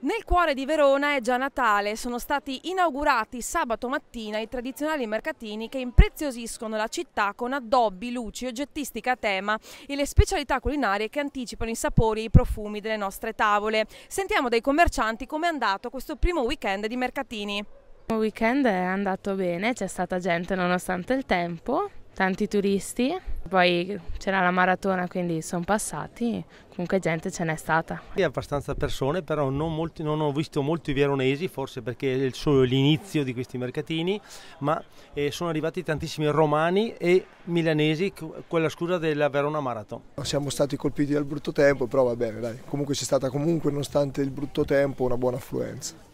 Nel cuore di Verona è già Natale, sono stati inaugurati sabato mattina i tradizionali mercatini che impreziosiscono la città con addobbi, luci, oggettistica a tema e le specialità culinarie che anticipano i sapori e i profumi delle nostre tavole. Sentiamo dai commercianti come è andato questo primo weekend di mercatini. Il primo weekend è andato bene, c'è stata gente nonostante il tempo, tanti turisti, poi c'era la maratona, quindi sono passati, comunque gente ce n'è stata. È abbastanza persone, però non, molti, non ho visto molti veronesi, forse perché è solo l'inizio di questi mercatini, ma eh, sono arrivati tantissimi romani e milanesi con la scusa della Verona Marathon. Siamo stati colpiti dal brutto tempo, però va bene, dai. comunque c'è stata comunque, nonostante il brutto tempo, una buona affluenza.